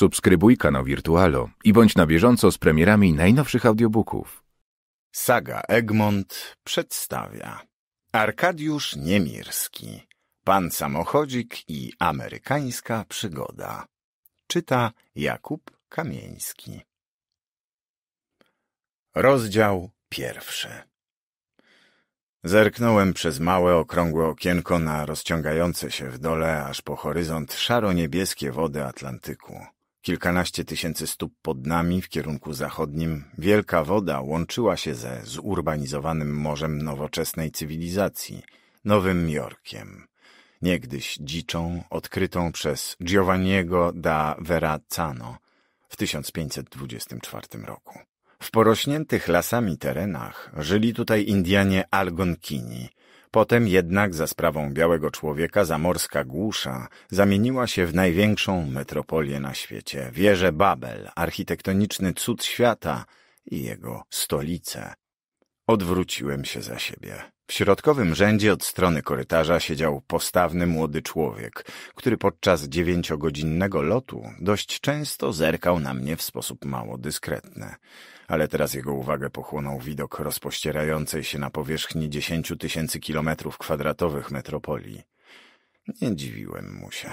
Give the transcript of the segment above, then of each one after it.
Subskrybuj kanał Wirtualo i bądź na bieżąco z premierami najnowszych audiobooków. Saga Egmont przedstawia Arkadiusz Niemirski Pan samochodzik i amerykańska przygoda Czyta Jakub Kamieński Rozdział pierwszy Zerknąłem przez małe, okrągłe okienko na rozciągające się w dole aż po horyzont szaro-niebieskie wody Atlantyku. Kilkanaście tysięcy stóp pod nami w kierunku zachodnim wielka woda łączyła się ze zurbanizowanym morzem nowoczesnej cywilizacji, Nowym Jorkiem, niegdyś dziczą, odkrytą przez Giovanniego da Verrazzano w 1524 roku. W porośniętych lasami terenach żyli tutaj Indianie Algonkini – Potem jednak za sprawą białego człowieka zamorska głusza zamieniła się w największą metropolię na świecie. Wieże Babel, architektoniczny cud świata i jego stolice. Odwróciłem się za siebie. W środkowym rzędzie od strony korytarza siedział postawny młody człowiek, który podczas dziewięciogodzinnego lotu dość często zerkał na mnie w sposób mało dyskretny ale teraz jego uwagę pochłonął widok rozpościerającej się na powierzchni dziesięciu tysięcy kilometrów kwadratowych metropolii. Nie dziwiłem mu się.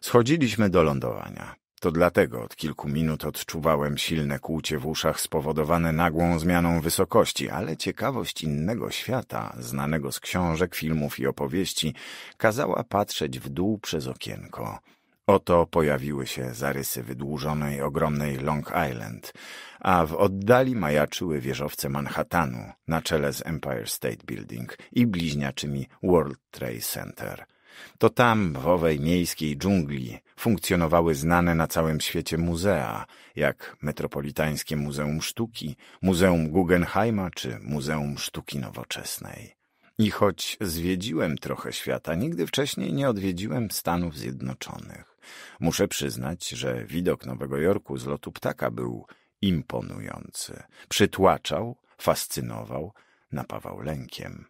Schodziliśmy do lądowania. To dlatego od kilku minut odczuwałem silne kłucie w uszach spowodowane nagłą zmianą wysokości, ale ciekawość innego świata, znanego z książek, filmów i opowieści, kazała patrzeć w dół przez okienko. Oto pojawiły się zarysy wydłużonej, ogromnej Long Island, a w oddali majaczyły wieżowce Manhattanu na czele z Empire State Building i bliźniaczymi World Trade Center. To tam, w owej miejskiej dżungli, funkcjonowały znane na całym świecie muzea, jak Metropolitańskie Muzeum Sztuki, Muzeum Guggenheima czy Muzeum Sztuki Nowoczesnej. I choć zwiedziłem trochę świata, nigdy wcześniej nie odwiedziłem Stanów Zjednoczonych. Muszę przyznać, że widok Nowego Jorku z lotu ptaka był imponujący. Przytłaczał, fascynował, napawał lękiem.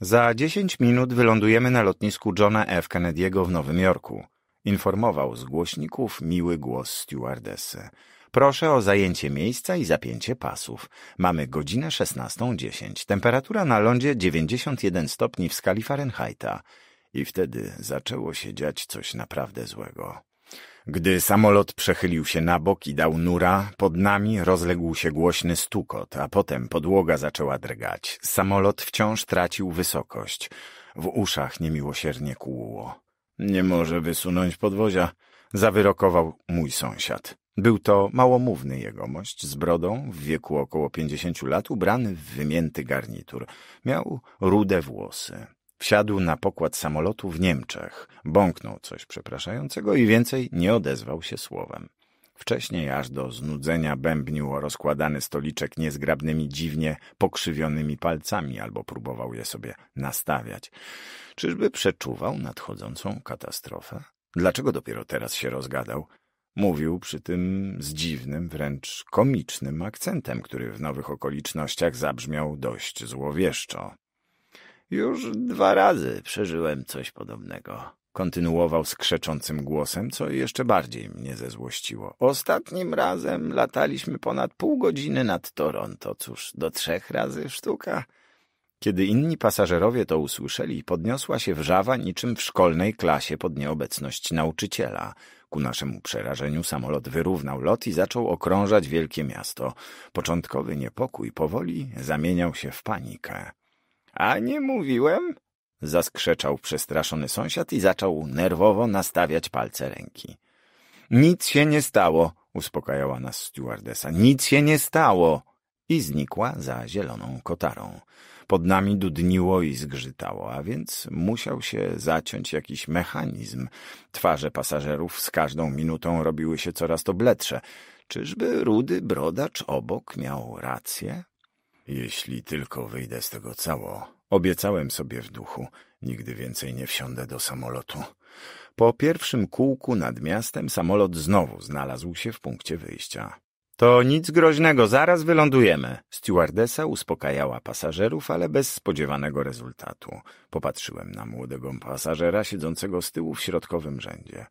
Za dziesięć minut wylądujemy na lotnisku Johna F. Kennedy'ego w Nowym Jorku. Informował z głośników miły głos stewardesy. Proszę o zajęcie miejsca i zapięcie pasów. Mamy godzinę 16.10. Temperatura na lądzie 91 stopni w skali Fahrenheita. I wtedy zaczęło się dziać coś naprawdę złego. Gdy samolot przechylił się na bok i dał nura, pod nami rozległ się głośny stukot, a potem podłoga zaczęła drgać. Samolot wciąż tracił wysokość. W uszach niemiłosiernie kłuło. Nie może wysunąć podwozia, zawyrokował mój sąsiad. Był to małomówny jegomość z brodą, w wieku około pięćdziesięciu lat, ubrany w wymięty garnitur. Miał rude włosy. Wsiadł na pokład samolotu w Niemczech, bąknął coś przepraszającego i więcej nie odezwał się słowem. Wcześniej aż do znudzenia bębnił o rozkładany stoliczek niezgrabnymi, dziwnie pokrzywionymi palcami albo próbował je sobie nastawiać. Czyżby przeczuwał nadchodzącą katastrofę? Dlaczego dopiero teraz się rozgadał? Mówił przy tym z dziwnym, wręcz komicznym akcentem, który w nowych okolicznościach zabrzmiał dość złowieszczo. Już dwa razy przeżyłem coś podobnego. Kontynuował skrzeczącym głosem, co jeszcze bardziej mnie zezłościło. Ostatnim razem lataliśmy ponad pół godziny nad Toronto. Cóż, do trzech razy sztuka. Kiedy inni pasażerowie to usłyszeli, podniosła się wrzawa niczym w szkolnej klasie pod nieobecność nauczyciela. Ku naszemu przerażeniu samolot wyrównał lot i zaczął okrążać wielkie miasto. Początkowy niepokój powoli zamieniał się w panikę. A nie mówiłem? Zaskrzeczał przestraszony sąsiad i zaczął nerwowo nastawiać palce ręki. Nic się nie stało, uspokajała nas stewardesa. Nic się nie stało! I znikła za zieloną kotarą. Pod nami dudniło i zgrzytało, a więc musiał się zaciąć jakiś mechanizm. Twarze pasażerów z każdą minutą robiły się coraz to bledsze. Czyżby rudy brodacz obok miał rację? Jeśli tylko wyjdę z tego cało, Obiecałem sobie w duchu, nigdy więcej nie wsiądę do samolotu. Po pierwszym kółku nad miastem samolot znowu znalazł się w punkcie wyjścia. To nic groźnego, zaraz wylądujemy. Stewardesa uspokajała pasażerów, ale bez spodziewanego rezultatu. Popatrzyłem na młodego pasażera siedzącego z tyłu w środkowym rzędzie.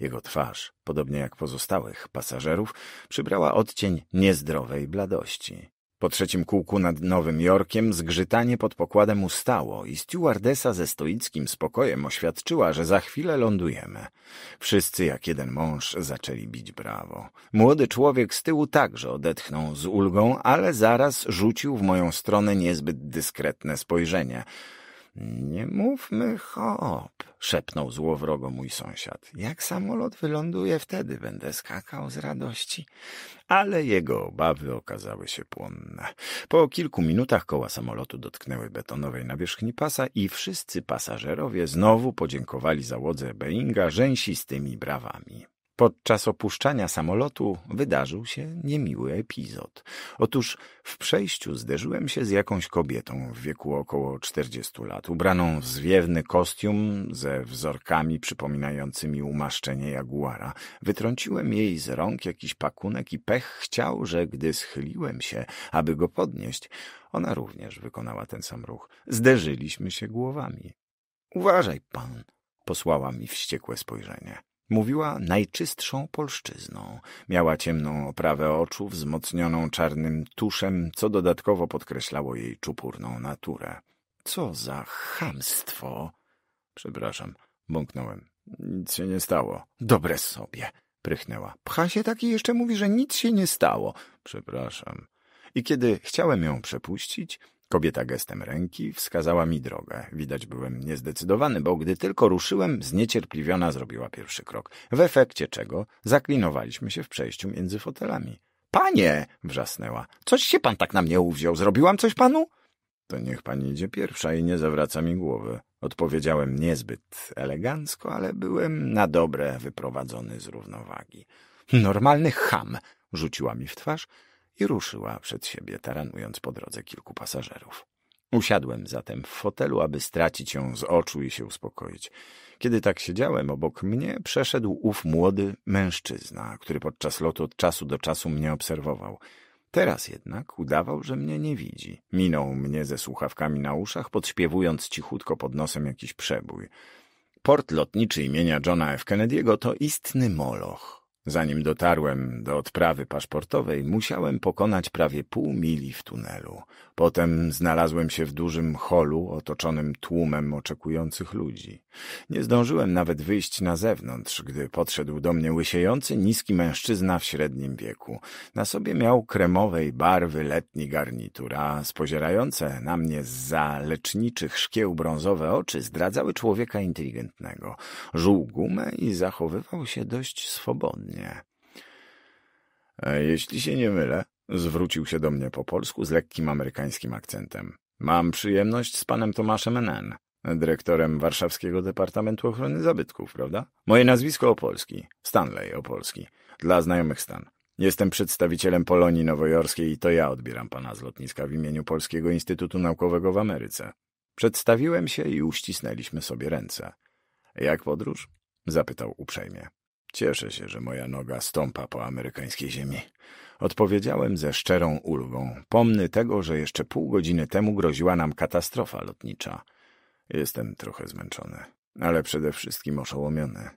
Jego twarz, podobnie jak pozostałych pasażerów, przybrała odcień niezdrowej bladości. Po trzecim kółku nad Nowym Jorkiem zgrzytanie pod pokładem ustało i stewardesa ze stoickim spokojem oświadczyła, że za chwilę lądujemy. Wszyscy jak jeden mąż zaczęli bić brawo. Młody człowiek z tyłu także odetchnął z ulgą, ale zaraz rzucił w moją stronę niezbyt dyskretne spojrzenie – nie mówmy hop, szepnął złowrogo mój sąsiad. Jak samolot wyląduje, wtedy będę skakał z radości. Ale jego obawy okazały się płonne. Po kilku minutach koła samolotu dotknęły betonowej nawierzchni pasa i wszyscy pasażerowie znowu podziękowali załodze Boeinga rzęsistymi brawami. Podczas opuszczania samolotu wydarzył się niemiły epizod. Otóż w przejściu zderzyłem się z jakąś kobietą w wieku około 40 lat, ubraną w zwiewny kostium ze wzorkami przypominającymi umaszczenie jaguara. Wytrąciłem jej z rąk jakiś pakunek i pech chciał, że gdy schyliłem się, aby go podnieść, ona również wykonała ten sam ruch. Zderzyliśmy się głowami. Uważaj pan, posłała mi wściekłe spojrzenie. Mówiła najczystszą polszczyzną. Miała ciemną oprawę oczu, wzmocnioną czarnym tuszem, co dodatkowo podkreślało jej czupurną naturę. Co za chamstwo! Przepraszam, bąknąłem. Nic się nie stało. Dobre sobie! Prychnęła. Pcha się taki jeszcze mówi, że nic się nie stało. Przepraszam. I kiedy chciałem ją przepuścić, Kobieta gestem ręki wskazała mi drogę. Widać byłem niezdecydowany, bo gdy tylko ruszyłem, zniecierpliwiona zrobiła pierwszy krok, w efekcie czego zaklinowaliśmy się w przejściu między fotelami. Panie! wrzasnęła. Coś się pan tak na mnie uwziął. Zrobiłam coś panu? To niech pani idzie pierwsza i nie zawraca mi głowy. Odpowiedziałem niezbyt elegancko, ale byłem na dobre wyprowadzony z równowagi. Normalny cham! rzuciła mi w twarz i ruszyła przed siebie, taranując po drodze kilku pasażerów. Usiadłem zatem w fotelu, aby stracić ją z oczu i się uspokoić. Kiedy tak siedziałem obok mnie, przeszedł ów młody mężczyzna, który podczas lotu od czasu do czasu mnie obserwował. Teraz jednak udawał, że mnie nie widzi. Minął mnie ze słuchawkami na uszach, podśpiewując cichutko pod nosem jakiś przebój. Port lotniczy imienia Johna F. Kennedy'ego to istny moloch. Zanim dotarłem do odprawy paszportowej, musiałem pokonać prawie pół mili w tunelu. Potem znalazłem się w dużym holu otoczonym tłumem oczekujących ludzi. Nie zdążyłem nawet wyjść na zewnątrz, gdy podszedł do mnie łysiejący, niski mężczyzna w średnim wieku. Na sobie miał kremowej barwy letni garnitur, a spozierające na mnie za leczniczych szkieł brązowe oczy zdradzały człowieka inteligentnego. Żuł gumę i zachowywał się dość swobodnie. E, — Jeśli się nie mylę, Zwrócił się do mnie po polsku z lekkim amerykańskim akcentem. Mam przyjemność z panem Tomaszem N., dyrektorem Warszawskiego Departamentu Ochrony Zabytków, prawda? Moje nazwisko Opolski, Stanley Opolski, dla znajomych Stan. Jestem przedstawicielem Polonii Nowojorskiej i to ja odbieram pana z lotniska w imieniu Polskiego Instytutu Naukowego w Ameryce. Przedstawiłem się i uścisnęliśmy sobie ręce. Jak podróż? zapytał uprzejmie. Cieszę się, że moja noga stąpa po amerykańskiej ziemi. Odpowiedziałem ze szczerą ulgą, pomny tego, że jeszcze pół godziny temu groziła nam katastrofa lotnicza. Jestem trochę zmęczony, ale przede wszystkim oszołomiony.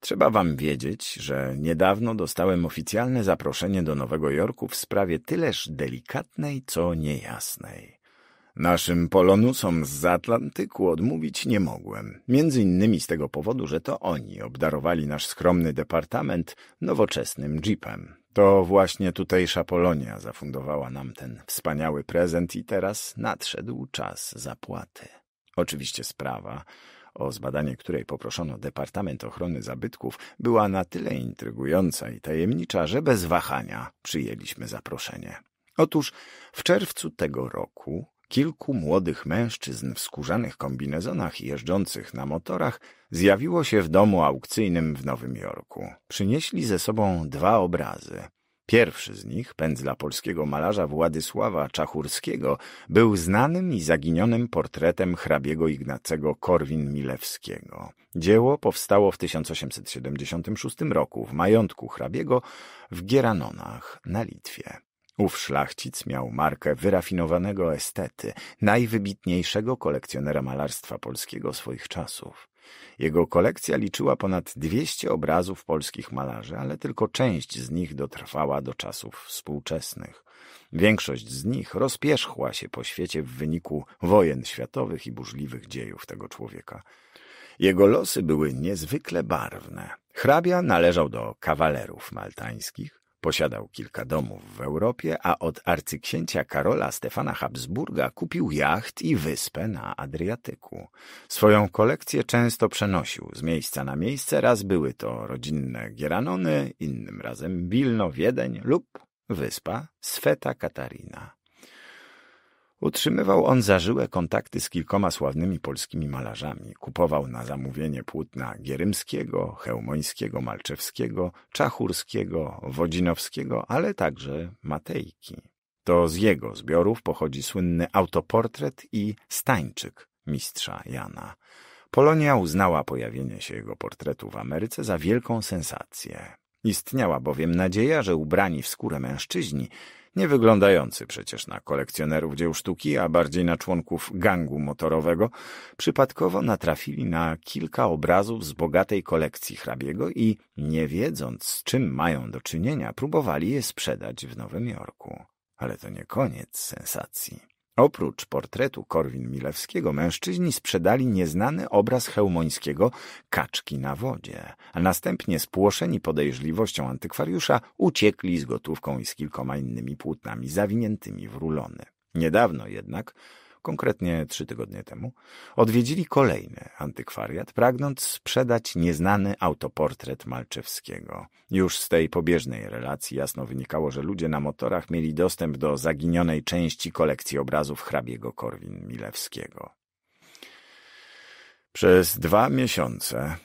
Trzeba wam wiedzieć, że niedawno dostałem oficjalne zaproszenie do Nowego Jorku w sprawie tyleż delikatnej, co niejasnej. Naszym polonusom z Atlantyku odmówić nie mogłem, między innymi z tego powodu, że to oni obdarowali nasz skromny departament nowoczesnym jeepem. To właśnie tutejsza Polonia zafundowała nam ten wspaniały prezent i teraz nadszedł czas zapłaty. Oczywiście sprawa, o zbadanie której poproszono Departament Ochrony Zabytków, była na tyle intrygująca i tajemnicza, że bez wahania przyjęliśmy zaproszenie. Otóż w czerwcu tego roku kilku młodych mężczyzn w skórzanych kombinezonach i jeżdżących na motorach zjawiło się w domu aukcyjnym w Nowym Jorku. Przynieśli ze sobą dwa obrazy. Pierwszy z nich, pędzla polskiego malarza Władysława Czachurskiego, był znanym i zaginionym portretem hrabiego Ignacego Korwin-Milewskiego. Dzieło powstało w 1876 roku w majątku hrabiego w Gieranonach na Litwie. Ów szlachcic miał markę wyrafinowanego estety, najwybitniejszego kolekcjonera malarstwa polskiego swoich czasów. Jego kolekcja liczyła ponad 200 obrazów polskich malarzy, ale tylko część z nich dotrwała do czasów współczesnych. Większość z nich rozpierzchła się po świecie w wyniku wojen światowych i burzliwych dziejów tego człowieka. Jego losy były niezwykle barwne. Hrabia należał do kawalerów maltańskich, Posiadał kilka domów w Europie, a od arcyksięcia Karola Stefana Habsburga kupił jacht i wyspę na Adriatyku. Swoją kolekcję często przenosił z miejsca na miejsce, raz były to rodzinne Gieranony, innym razem Bilno, Wiedeń lub wyspa Sveta Katarina. Utrzymywał on zażyłe kontakty z kilkoma sławnymi polskimi malarzami. Kupował na zamówienie płótna Gierymskiego, Chełmońskiego, Malczewskiego, Czachurskiego, Wodzinowskiego, ale także Matejki. To z jego zbiorów pochodzi słynny autoportret i stańczyk mistrza Jana. Polonia uznała pojawienie się jego portretu w Ameryce za wielką sensację. Istniała bowiem nadzieja, że ubrani w skórę mężczyźni nie wyglądający przecież na kolekcjonerów dzieł sztuki, a bardziej na członków gangu motorowego, przypadkowo natrafili na kilka obrazów z bogatej kolekcji hrabiego i, nie wiedząc z czym mają do czynienia, próbowali je sprzedać w Nowym Jorku. Ale to nie koniec sensacji. Oprócz portretu Korwin-Milewskiego mężczyźni sprzedali nieznany obraz Hełmońskiego Kaczki na wodzie, a następnie spłoszeni podejrzliwością antykwariusza uciekli z gotówką i z kilkoma innymi płótnami zawiniętymi w rulony. Niedawno jednak konkretnie trzy tygodnie temu, odwiedzili kolejny antykwariat, pragnąc sprzedać nieznany autoportret Malczewskiego. Już z tej pobieżnej relacji jasno wynikało, że ludzie na motorach mieli dostęp do zaginionej części kolekcji obrazów hrabiego Korwin-Milewskiego. Przez dwa miesiące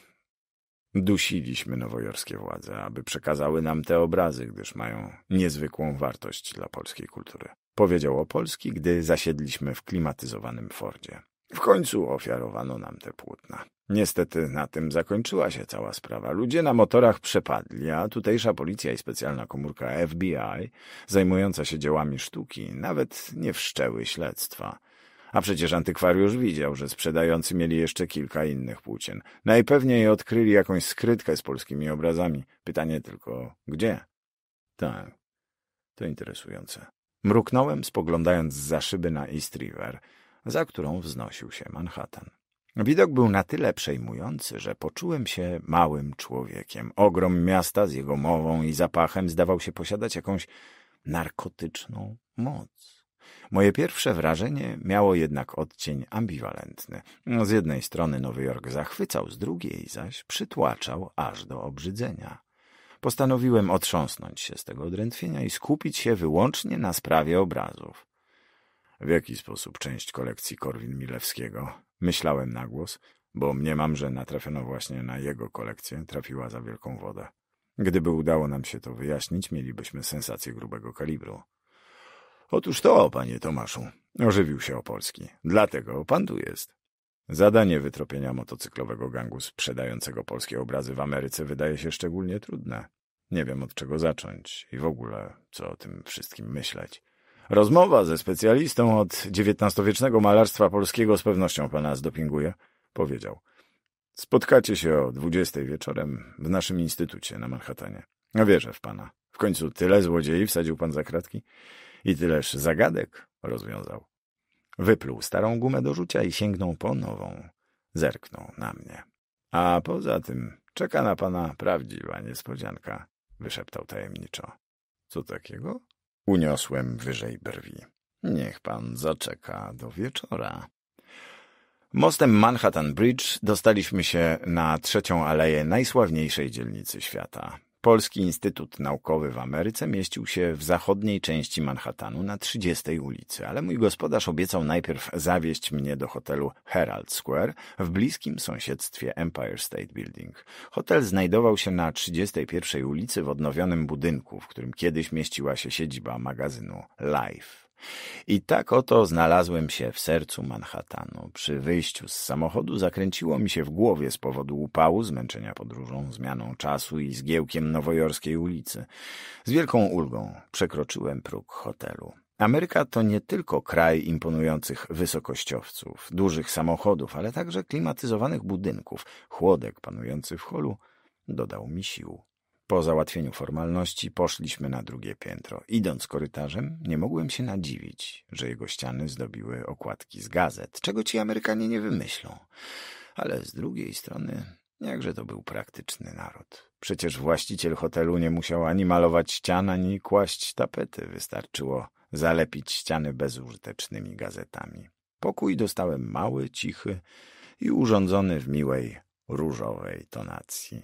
Dusiliśmy nowojorskie władze, aby przekazały nam te obrazy, gdyż mają niezwykłą wartość dla polskiej kultury powiedział Opolski, gdy zasiedliśmy w klimatyzowanym Fordzie. W końcu ofiarowano nam te płótna. Niestety na tym zakończyła się cała sprawa. Ludzie na motorach przepadli, a tutejsza policja i specjalna komórka FBI, zajmująca się dziełami sztuki, nawet nie wszczęły śledztwa. A przecież antykwariusz widział, że sprzedający mieli jeszcze kilka innych płócien. Najpewniej odkryli jakąś skrytkę z polskimi obrazami. Pytanie tylko, gdzie? Tak, to interesujące. Mruknąłem, spoglądając za szyby na East River, za którą wznosił się Manhattan. Widok był na tyle przejmujący, że poczułem się małym człowiekiem. Ogrom miasta z jego mową i zapachem zdawał się posiadać jakąś narkotyczną moc. Moje pierwsze wrażenie miało jednak odcień ambiwalentny. Z jednej strony Nowy Jork zachwycał, z drugiej zaś przytłaczał aż do obrzydzenia postanowiłem otrząsnąć się z tego odrętwienia i skupić się wyłącznie na sprawie obrazów. W jaki sposób część kolekcji Korwin-Milewskiego? Myślałem na głos, bo mniemam, że natrafiono właśnie na jego kolekcję, trafiła za wielką wodę. Gdyby udało nam się to wyjaśnić, mielibyśmy sensację grubego kalibru. Otóż to, panie Tomaszu, ożywił się Opolski. Dlatego pan tu jest. Zadanie wytropienia motocyklowego gangu sprzedającego polskie obrazy w Ameryce wydaje się szczególnie trudne. Nie wiem od czego zacząć i w ogóle co o tym wszystkim myśleć. Rozmowa ze specjalistą od XIX-wiecznego malarstwa polskiego z pewnością pana zdopinguje, powiedział. Spotkacie się o dwudziestej wieczorem w naszym instytucie na Manhattanie. wierzę w pana. W końcu tyle złodziei wsadził pan za kratki i tyleż zagadek rozwiązał. Wypluł starą gumę do rzucia i sięgnął po nową. Zerknął na mnie. A poza tym czeka na pana prawdziwa niespodzianka, wyszeptał tajemniczo. Co takiego? Uniosłem wyżej brwi. Niech pan zaczeka do wieczora. Mostem Manhattan Bridge dostaliśmy się na trzecią aleję najsławniejszej dzielnicy świata. Polski Instytut Naukowy w Ameryce mieścił się w zachodniej części Manhattanu na 30 ulicy, ale mój gospodarz obiecał najpierw zawieźć mnie do hotelu Herald Square w bliskim sąsiedztwie Empire State Building. Hotel znajdował się na 31 ulicy w odnowionym budynku, w którym kiedyś mieściła się siedziba magazynu Life. I tak oto znalazłem się w sercu Manhattanu. Przy wyjściu z samochodu zakręciło mi się w głowie z powodu upału, zmęczenia podróżą, zmianą czasu i zgiełkiem nowojorskiej ulicy. Z wielką ulgą przekroczyłem próg hotelu. Ameryka to nie tylko kraj imponujących wysokościowców, dużych samochodów, ale także klimatyzowanych budynków. Chłodek panujący w holu dodał mi sił. Po załatwieniu formalności poszliśmy na drugie piętro. Idąc korytarzem, nie mogłem się nadziwić, że jego ściany zdobiły okładki z gazet, czego ci Amerykanie nie wymyślą. Ale z drugiej strony, jakże to był praktyczny naród. Przecież właściciel hotelu nie musiał ani malować ścian, ani kłaść tapety. Wystarczyło zalepić ściany bezużytecznymi gazetami. Pokój dostałem mały, cichy i urządzony w miłej, różowej tonacji.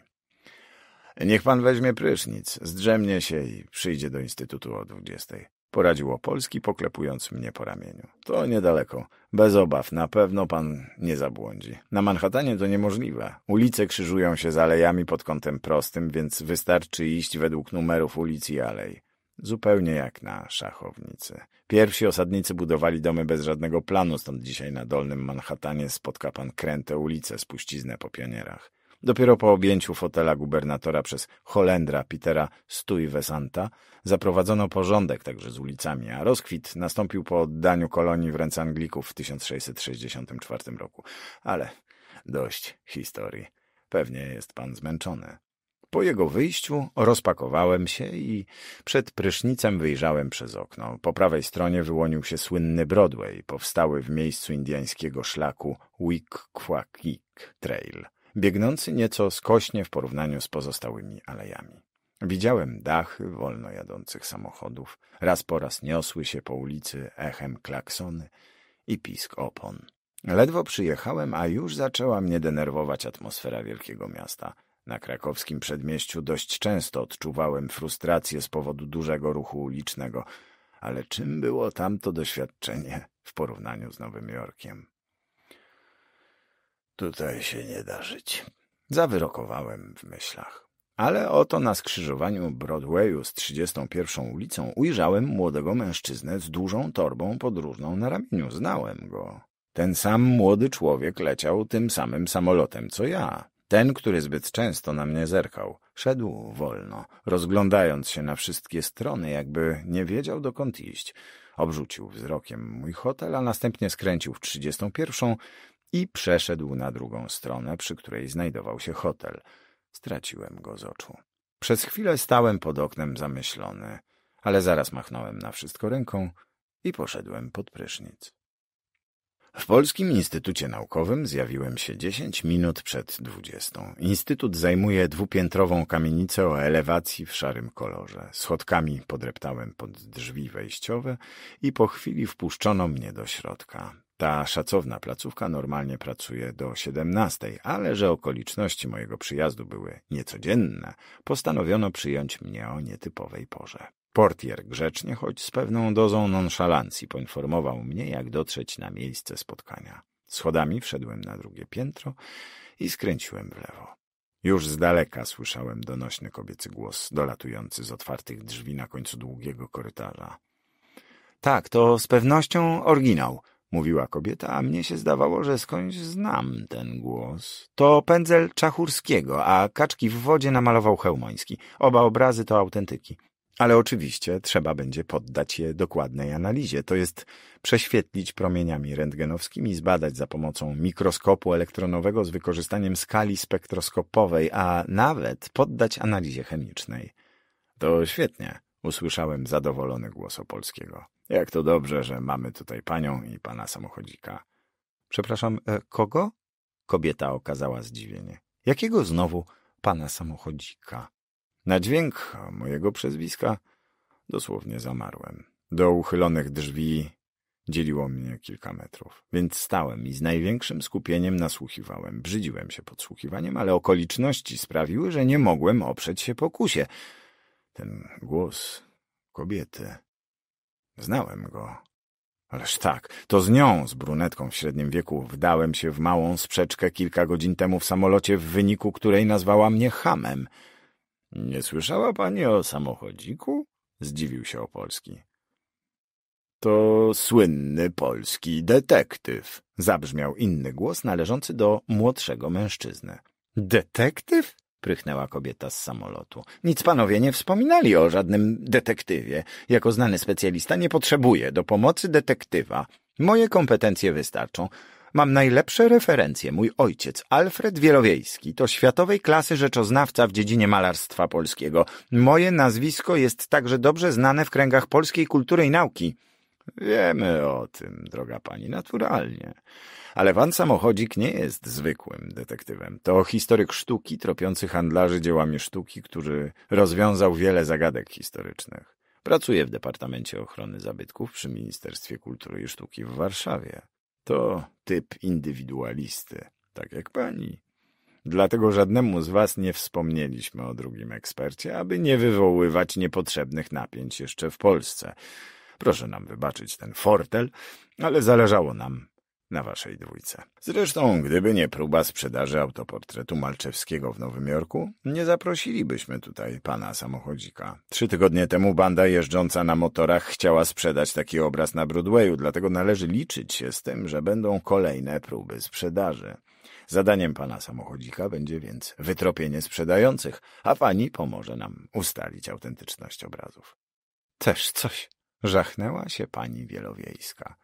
Niech pan weźmie prysznic, zdrzemnie się i przyjdzie do instytutu o dwudziestej. Poradził Opolski, poklepując mnie po ramieniu. To niedaleko. Bez obaw, na pewno pan nie zabłądzi. Na Manhattanie to niemożliwe. Ulice krzyżują się z alejami pod kątem prostym, więc wystarczy iść według numerów ulic i alej. Zupełnie jak na szachownicy. Pierwsi osadnicy budowali domy bez żadnego planu, stąd dzisiaj na dolnym Manhattanie spotka pan kręte ulice spuściznę po pionierach. Dopiero po objęciu fotela gubernatora przez Holendra Petera Stuyvesanta zaprowadzono porządek także z ulicami, a rozkwit nastąpił po oddaniu kolonii w ręce Anglików w 1664 roku. Ale dość historii. Pewnie jest pan zmęczony. Po jego wyjściu rozpakowałem się i przed prysznicem wyjrzałem przez okno. Po prawej stronie wyłonił się słynny Broadway, powstały w miejscu indyjskiego szlaku Wikkwakik Trail biegnący nieco skośnie w porównaniu z pozostałymi alejami. Widziałem dachy wolno jadących samochodów, raz po raz niosły się po ulicy echem klaksony i pisk opon. Ledwo przyjechałem, a już zaczęła mnie denerwować atmosfera wielkiego miasta. Na krakowskim przedmieściu dość często odczuwałem frustrację z powodu dużego ruchu ulicznego, ale czym było tamto doświadczenie w porównaniu z Nowym Jorkiem? Tutaj się nie da żyć. Zawyrokowałem w myślach. Ale oto na skrzyżowaniu Broadwayu z 31 ulicą ujrzałem młodego mężczyznę z dużą torbą podróżną na ramieniu. Znałem go. Ten sam młody człowiek leciał tym samym samolotem co ja. Ten, który zbyt często na mnie zerkał, szedł wolno, rozglądając się na wszystkie strony, jakby nie wiedział dokąd iść. Obrzucił wzrokiem mój hotel, a następnie skręcił w 31, i przeszedł na drugą stronę, przy której znajdował się hotel. Straciłem go z oczu. Przez chwilę stałem pod oknem zamyślony, ale zaraz machnąłem na wszystko ręką i poszedłem pod prysznic. W Polskim Instytucie Naukowym zjawiłem się dziesięć minut przed dwudziestą. Instytut zajmuje dwupiętrową kamienicę o elewacji w szarym kolorze. Schodkami podreptałem pod drzwi wejściowe i po chwili wpuszczono mnie do środka. Ta szacowna placówka normalnie pracuje do 17, ale że okoliczności mojego przyjazdu były niecodzienne, postanowiono przyjąć mnie o nietypowej porze. Portier grzecznie, choć z pewną dozą nonszalancji, poinformował mnie, jak dotrzeć na miejsce spotkania. Schodami wszedłem na drugie piętro i skręciłem w lewo. Już z daleka słyszałem donośny kobiecy głos, dolatujący z otwartych drzwi na końcu długiego korytarza. — Tak, to z pewnością oryginał — mówiła kobieta, a mnie się zdawało, że skądś znam ten głos. To pędzel Czachurskiego, a kaczki w wodzie namalował Hełmoński. Oba obrazy to autentyki. Ale oczywiście trzeba będzie poddać je dokładnej analizie, to jest prześwietlić promieniami rentgenowskimi, zbadać za pomocą mikroskopu elektronowego z wykorzystaniem skali spektroskopowej, a nawet poddać analizie chemicznej. To świetnie, usłyszałem zadowolony głos Opolskiego. Jak to dobrze, że mamy tutaj panią i pana samochodzika. Przepraszam, e, kogo? Kobieta okazała zdziwienie. Jakiego znowu pana samochodzika? Na dźwięk mojego przezwiska dosłownie zamarłem. Do uchylonych drzwi dzieliło mnie kilka metrów, więc stałem i z największym skupieniem nasłuchiwałem. Brzydziłem się podsłuchiwaniem, ale okoliczności sprawiły, że nie mogłem oprzeć się pokusie. Ten głos kobiety Znałem go. Ależ tak, to z nią, z brunetką w średnim wieku, wdałem się w małą sprzeczkę kilka godzin temu w samolocie, w wyniku której nazwała mnie hamem. Nie słyszała pani o samochodziku? Zdziwił się Opolski. To słynny polski detektyw, zabrzmiał inny głos należący do młodszego mężczyzny. Detektyw? prychnęła kobieta z samolotu. Nic panowie nie wspominali o żadnym detektywie. Jako znany specjalista nie potrzebuję do pomocy detektywa. Moje kompetencje wystarczą. Mam najlepsze referencje. Mój ojciec, Alfred Wielowiejski, to światowej klasy rzeczoznawca w dziedzinie malarstwa polskiego. Moje nazwisko jest także dobrze znane w kręgach polskiej kultury i nauki. Wiemy o tym, droga pani, naturalnie. Ale pan samochodzik nie jest zwykłym detektywem. To historyk sztuki tropiący handlarzy dziełami sztuki, który rozwiązał wiele zagadek historycznych. Pracuje w Departamencie Ochrony Zabytków przy Ministerstwie Kultury i Sztuki w Warszawie. To typ indywidualisty, tak jak pani. Dlatego żadnemu z was nie wspomnieliśmy o drugim ekspercie, aby nie wywoływać niepotrzebnych napięć jeszcze w Polsce. Proszę nam wybaczyć ten fortel, ale zależało nam na waszej dwójce. Zresztą, gdyby nie próba sprzedaży autoportretu Malczewskiego w Nowym Jorku, nie zaprosilibyśmy tutaj pana samochodzika. Trzy tygodnie temu banda jeżdżąca na motorach chciała sprzedać taki obraz na Broadwayu, dlatego należy liczyć się z tym, że będą kolejne próby sprzedaży. Zadaniem pana samochodzika będzie więc wytropienie sprzedających, a pani pomoże nam ustalić autentyczność obrazów. Też coś Żachnęła się pani Wielowiejska.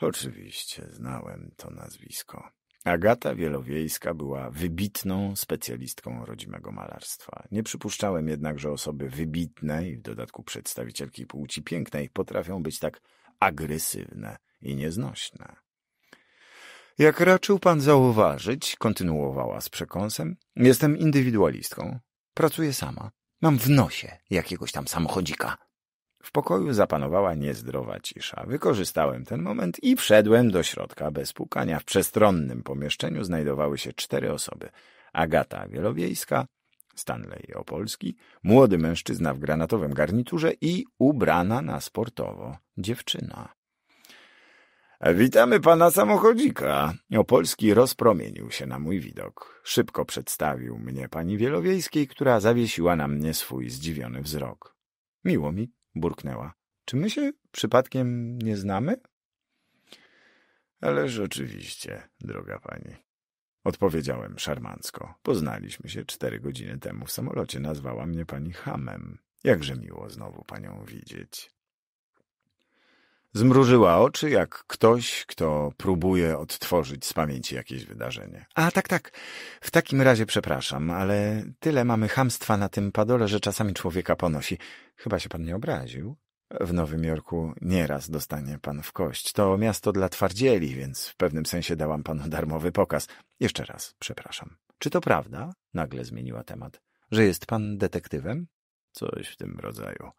Oczywiście znałem to nazwisko. Agata Wielowiejska była wybitną specjalistką rodzimego malarstwa. Nie przypuszczałem jednak, że osoby wybitne i w dodatku przedstawicielki płci pięknej potrafią być tak agresywne i nieznośne. Jak raczył pan zauważyć, kontynuowała z przekąsem, jestem indywidualistką. Pracuję sama. Mam w nosie jakiegoś tam samochodzika. W pokoju zapanowała niezdrowa cisza. Wykorzystałem ten moment i wszedłem do środka bez pukania. W przestronnym pomieszczeniu znajdowały się cztery osoby. Agata Wielowiejska, Stanley Opolski, młody mężczyzna w granatowym garniturze i ubrana na sportowo dziewczyna. Witamy pana samochodzika. Opolski rozpromienił się na mój widok. Szybko przedstawił mnie pani Wielowiejskiej, która zawiesiła na mnie swój zdziwiony wzrok. Miło mi burknęła. Czy my się przypadkiem nie znamy? Ależ oczywiście, droga pani. Odpowiedziałem szarmancko. Poznaliśmy się cztery godziny temu w samolocie. Nazwała mnie pani Hamem. Jakże miło znowu panią widzieć. Zmrużyła oczy jak ktoś, kto próbuje odtworzyć z pamięci jakieś wydarzenie. A tak, tak. W takim razie przepraszam, ale tyle mamy hamstwa na tym padole, że czasami człowieka ponosi. Chyba się pan nie obraził? W Nowym Jorku nieraz dostanie pan w kość. To miasto dla twardzieli, więc w pewnym sensie dałam panu darmowy pokaz. Jeszcze raz, przepraszam. Czy to prawda? Nagle zmieniła temat. Że jest pan detektywem? Coś w tym rodzaju.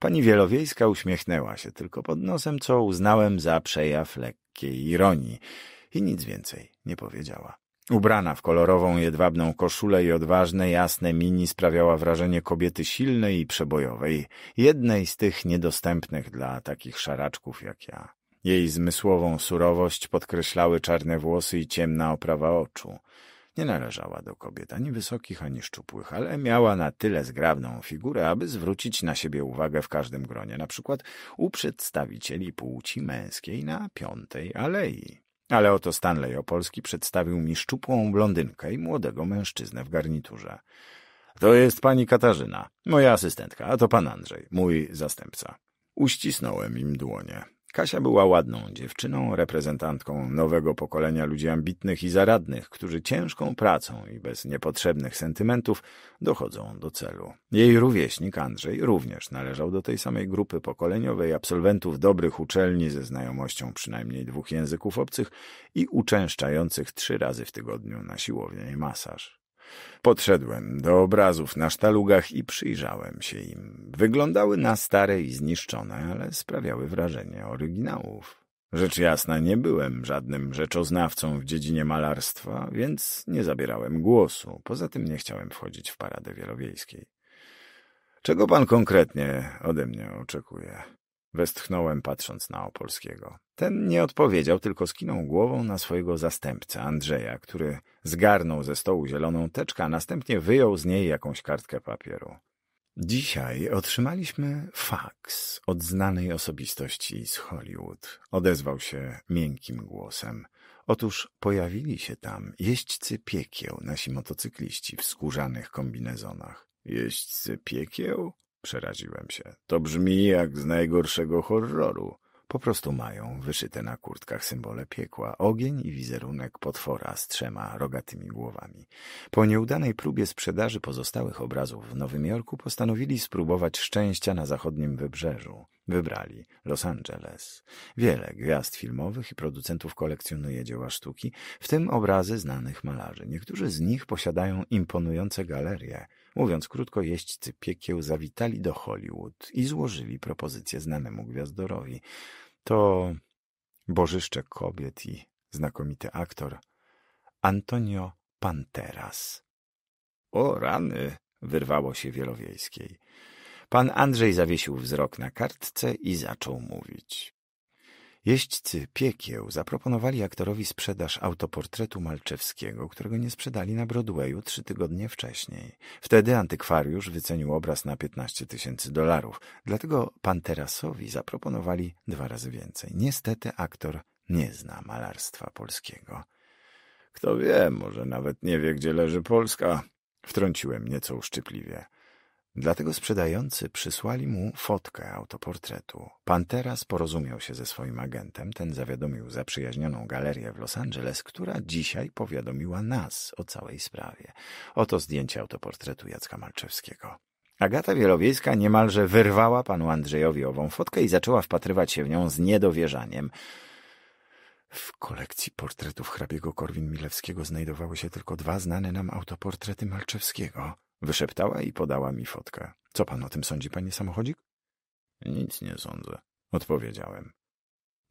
Pani Wielowiejska uśmiechnęła się tylko pod nosem, co uznałem za przejaw lekkiej ironii i nic więcej nie powiedziała. Ubrana w kolorową, jedwabną koszulę i odważne, jasne mini sprawiała wrażenie kobiety silnej i przebojowej, jednej z tych niedostępnych dla takich szaraczków jak ja. Jej zmysłową surowość podkreślały czarne włosy i ciemna oprawa oczu. Nie należała do kobiet ani wysokich, ani szczupłych, ale miała na tyle zgrabną figurę, aby zwrócić na siebie uwagę w każdym gronie, na przykład u przedstawicieli płci męskiej na Piątej Alei. Ale oto Stanley Opolski przedstawił mi szczupłą blondynkę i młodego mężczyznę w garniturze. To jest pani Katarzyna, moja asystentka, a to pan Andrzej, mój zastępca. Uścisnąłem im dłonie. Kasia była ładną dziewczyną, reprezentantką nowego pokolenia ludzi ambitnych i zaradnych, którzy ciężką pracą i bez niepotrzebnych sentymentów dochodzą do celu. Jej rówieśnik Andrzej również należał do tej samej grupy pokoleniowej absolwentów dobrych uczelni ze znajomością przynajmniej dwóch języków obcych i uczęszczających trzy razy w tygodniu na siłownię i masaż. Podszedłem do obrazów na sztalugach i przyjrzałem się im. Wyglądały na stare i zniszczone, ale sprawiały wrażenie oryginałów. Rzecz jasna, nie byłem żadnym rzeczoznawcą w dziedzinie malarstwa, więc nie zabierałem głosu. Poza tym nie chciałem wchodzić w paradę wielowiejskiej. Czego pan konkretnie ode mnie oczekuje? Westchnąłem patrząc na Opolskiego. Ten nie odpowiedział, tylko skinął głową na swojego zastępcę, Andrzeja, który zgarnął ze stołu zieloną teczkę, a następnie wyjął z niej jakąś kartkę papieru. Dzisiaj otrzymaliśmy faks od znanej osobistości z Hollywood. Odezwał się miękkim głosem. Otóż pojawili się tam jeźdźcy piekieł, nasi motocykliści w skórzanych kombinezonach. Jeźdźcy piekieł? Przeraziłem się. To brzmi jak z najgorszego horroru. Po prostu mają wyszyte na kurtkach symbole piekła, ogień i wizerunek potwora z trzema rogatymi głowami. Po nieudanej próbie sprzedaży pozostałych obrazów w Nowym Jorku postanowili spróbować szczęścia na zachodnim wybrzeżu. Wybrali Los Angeles. Wiele gwiazd filmowych i producentów kolekcjonuje dzieła sztuki, w tym obrazy znanych malarzy. Niektórzy z nich posiadają imponujące galerie, Mówiąc krótko, jeźdźcy piekieł zawitali do Hollywood i złożyli propozycję znanemu gwiazdorowi. To bożyszcze kobiet i znakomity aktor Antonio Panteras. O rany! wyrwało się wielowiejskiej. Pan Andrzej zawiesił wzrok na kartce i zaczął mówić. Jeźdźcy piekieł zaproponowali aktorowi sprzedaż autoportretu Malczewskiego, którego nie sprzedali na Broadwayu trzy tygodnie wcześniej. Wtedy antykwariusz wycenił obraz na 15 tysięcy dolarów, dlatego Panterasowi zaproponowali dwa razy więcej. Niestety aktor nie zna malarstwa polskiego. Kto wie, może nawet nie wie, gdzie leży Polska, wtrąciłem nieco uszczypliwie. Dlatego sprzedający przysłali mu fotkę autoportretu. Panteras porozumiał się ze swoim agentem, ten zawiadomił zaprzyjaźnioną galerię w Los Angeles, która dzisiaj powiadomiła nas o całej sprawie. Oto zdjęcie autoportretu Jacka Malczewskiego. Agata Wielowiejska niemalże wyrwała panu Andrzejowi ową fotkę i zaczęła wpatrywać się w nią z niedowierzaniem. W kolekcji portretów hrabiego Korwin-Milewskiego znajdowały się tylko dwa znane nam autoportrety Malczewskiego – Wyszeptała i podała mi fotkę. Co pan o tym sądzi, panie samochodzik? Nic nie sądzę, odpowiedziałem.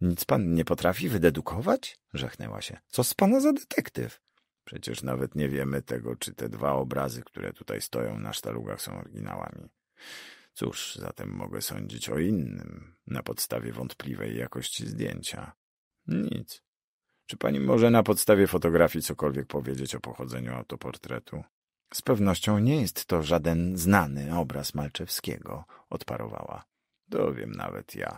Nic pan nie potrafi wydedukować? Rzechnęła się. Co z pana za detektyw? Przecież nawet nie wiemy tego, czy te dwa obrazy, które tutaj stoją na sztalugach, są oryginałami. Cóż, zatem mogę sądzić o innym, na podstawie wątpliwej jakości zdjęcia. Nic. Czy pani może na podstawie fotografii cokolwiek powiedzieć o pochodzeniu autoportretu? Z pewnością nie jest to żaden znany obraz Malczewskiego, odparowała. Dowiem nawet ja.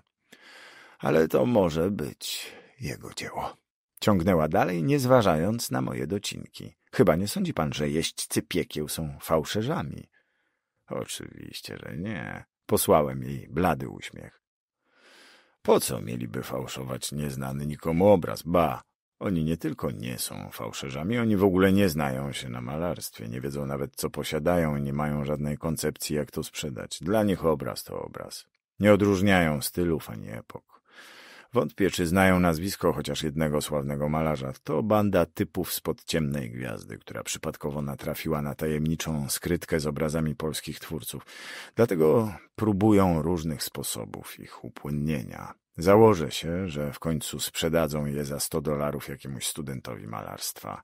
Ale to może być jego dzieło. Ciągnęła dalej, nie zważając na moje docinki. Chyba nie sądzi pan, że jeźdźcy piekieł są fałszerzami. Oczywiście, że nie. Posłałem jej blady uśmiech. Po co mieliby fałszować nieznany nikomu obraz? Ba, oni nie tylko nie są fałszerzami, oni w ogóle nie znają się na malarstwie, nie wiedzą nawet co posiadają i nie mają żadnej koncepcji jak to sprzedać. Dla nich obraz to obraz. Nie odróżniają stylów ani epok. Wątpię, czy znają nazwisko chociaż jednego sławnego malarza. To banda typów spod ciemnej gwiazdy, która przypadkowo natrafiła na tajemniczą skrytkę z obrazami polskich twórców. Dlatego próbują różnych sposobów ich upłynnienia. Założę się, że w końcu sprzedadzą je za 100 dolarów jakiemuś studentowi malarstwa.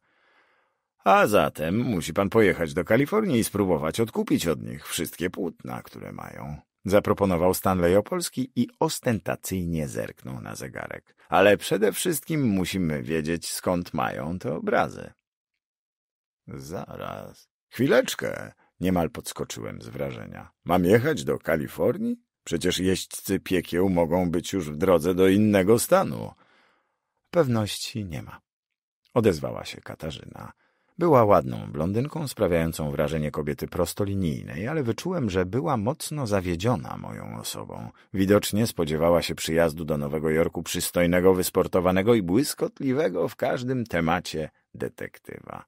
A zatem musi pan pojechać do Kalifornii i spróbować odkupić od nich wszystkie płótna, które mają. Zaproponował Stanley Opolski i ostentacyjnie zerknął na zegarek. Ale przede wszystkim musimy wiedzieć, skąd mają te obrazy. Zaraz. Chwileczkę. Niemal podskoczyłem z wrażenia. Mam jechać do Kalifornii? Przecież jeźdźcy piekieł mogą być już w drodze do innego stanu. Pewności nie ma. Odezwała się Katarzyna. Była ładną blondynką, sprawiającą wrażenie kobiety prostolinijnej, ale wyczułem, że była mocno zawiedziona moją osobą. Widocznie spodziewała się przyjazdu do Nowego Jorku przystojnego, wysportowanego i błyskotliwego w każdym temacie detektywa.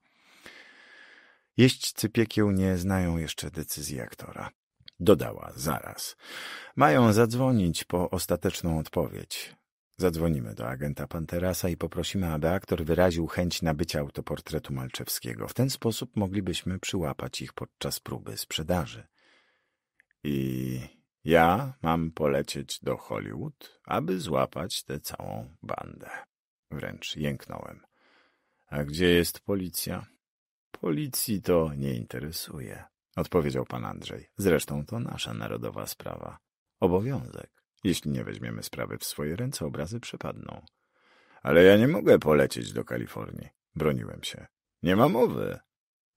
Jeźdźcy piekieł nie znają jeszcze decyzji aktora. Dodała zaraz. Mają zadzwonić po ostateczną odpowiedź. Zadzwonimy do agenta Panterasa i poprosimy, aby aktor wyraził chęć nabycia autoportretu Malczewskiego. W ten sposób moglibyśmy przyłapać ich podczas próby sprzedaży. I ja mam polecieć do Hollywood, aby złapać tę całą bandę. Wręcz jęknąłem. A gdzie jest policja? Policji to nie interesuje odpowiedział pan Andrzej. Zresztą to nasza narodowa sprawa. Obowiązek. Jeśli nie weźmiemy sprawy w swoje ręce, obrazy przepadną. Ale ja nie mogę polecieć do Kalifornii. Broniłem się. Nie ma mowy.